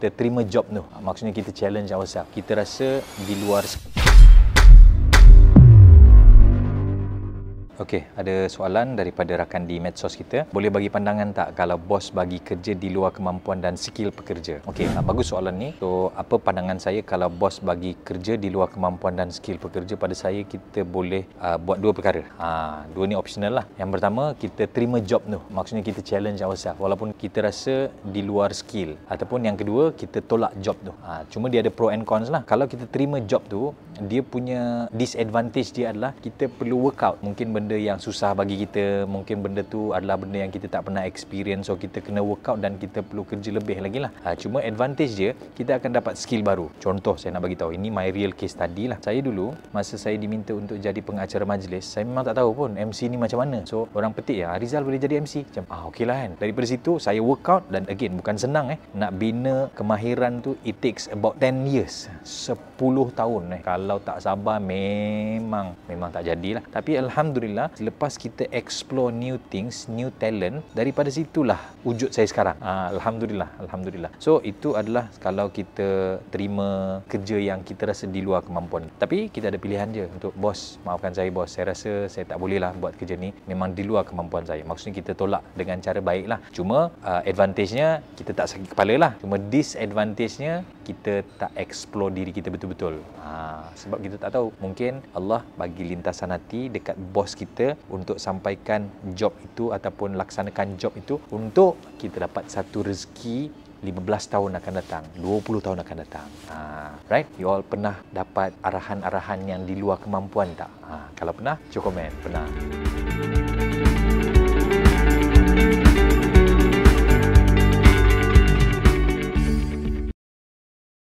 kita terima job tu ah, maksudnya kita challenge ourselves kita rasa di luar Okey, ada soalan daripada rakan di medsos kita. Boleh bagi pandangan tak kalau bos bagi kerja di luar kemampuan dan skill pekerja? Okey, ah, bagus soalan ni. So, apa pandangan saya kalau bos bagi kerja di luar kemampuan dan skill pekerja? Pada saya kita boleh uh, buat dua perkara. Ha, dua ni optional lah. Yang pertama, kita terima job tu. Maksudnya kita challenge ourselves walaupun kita rasa di luar skill. Ataupun yang kedua, kita tolak job tu. Ha, cuma dia ada pro and cons lah. Kalau kita terima job tu, dia punya disadvantage dia adalah kita perlu workout mungkin benda benda yang susah bagi kita mungkin benda tu adalah benda yang kita tak pernah experience so kita kena workout dan kita perlu kerja lebih lagi lah ha, cuma advantage dia kita akan dapat skill baru contoh saya nak bagi tahu ini my real case tadi lah saya dulu masa saya diminta untuk jadi pengacara majlis saya memang tak tahu pun MC ni macam mana so orang petik ya Rizal boleh jadi MC macam ah okey lah kan daripada situ saya workout dan again bukan senang eh nak bina kemahiran tu it takes about 10 years 10 tahun eh kalau tak sabar memang memang tak jadilah tapi alhamdulillah Alhamdulillah Lepas kita explore new things New talent Daripada situlah Wujud saya sekarang ah, Alhamdulillah Alhamdulillah So itu adalah Kalau kita terima Kerja yang kita rasa Di luar kemampuan Tapi kita ada pilihan je Untuk bos Maafkan saya bos Saya rasa saya tak bolehlah Buat kerja ni Memang di luar kemampuan saya Maksudnya kita tolak Dengan cara baik lah Cuma uh, Advantage-nya Kita tak sakit kepala lah Cuma disadvantage-nya kita tak explore diri kita betul-betul ha, sebab kita tak tahu mungkin Allah bagi lintasan hati dekat bos kita kita untuk sampaikan job itu ataupun laksanakan job itu untuk kita dapat satu rezeki 15 tahun akan datang, 20 tahun akan datang. Ha, right? You all pernah dapat arahan-arahan yang di luar kemampuan tak? Ha, kalau pernah, cukup komen. Pernah. Pernah.